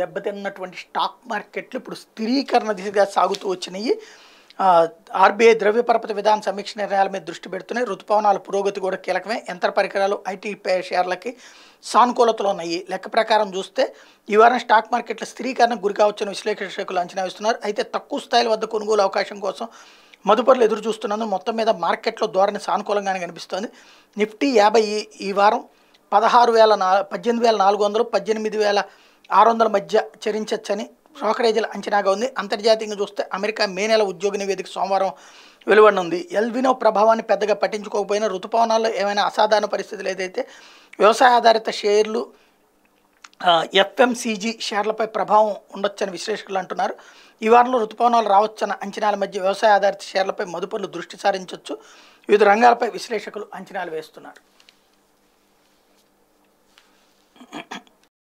దెబ్బతిన్నటువంటి stock మార్కెట్లు ఇప్పుడు స్థిరీకరణ దిశగా సాగుతూ వచ్చినాయి ఆర్బీఐ ద్రవ్య పరపతి విధాన సమీక్ష నిర్ణయాల మీద దృష్టి పెడుతున్నాయి రుతుపవనాల పురోగతి కూడా కీలకమే యంత్ర పరికరాలు ఐటీ షేర్లకి సానుకూలతలు ఉన్నాయి లెక్క ప్రకారం చూస్తే ఈ వారం స్టాక్ మార్కెట్ల స్థిరీకరణకు గురి కావచ్చని విశ్లేషకులు అంచనా వేస్తున్నారు అయితే తక్కువ స్థాయిల వద్ద కొనుగోలు అవకాశం కోసం మదుపరులు ఎదురు చూస్తున్నందు మొత్తం మీద మార్కెట్లో ధోరణి సానుకూలంగానే కనిపిస్తోంది నిఫ్టీ యాభై ఈ వారం పదహారు వేల నా పద్దెనిమిది వేల నాలుగు వందలు పద్దెనిమిది వేల ఆరు వందల మధ్య చరించవచ్చని బ్రోకరేజీల అంచనాగా ఉంది అంతర్జాతీయంగా చూస్తే అమెరికా మే నెల ఉద్యోగ నివేదిక సోమవారం వెలువడనుంది ఎల్వినో ప్రభావాన్ని పెద్దగా పట్టించుకోకపోయినా ఋతుపవనాల్లో ఏమైనా అసాధారణ పరిస్థితులు ఏదైతే వ్యవసాయ ఆధారిత షేర్లు ఎఫ్ఎంసీజీ షేర్లపై ప్రభావం ఉండొచ్చని విశ్లేషకులు అంటున్నారు ఈ వారంలో ఋతుపవనాలు రావచ్చన్న అంచనాల మధ్య వ్యవసాయ ఆధారిత షేర్లపై మదుపర్లు దృష్టి సారించవచ్చు వివిధ రంగాలపై విశ్లేషకులు అంచనాలు వేస్తున్నారు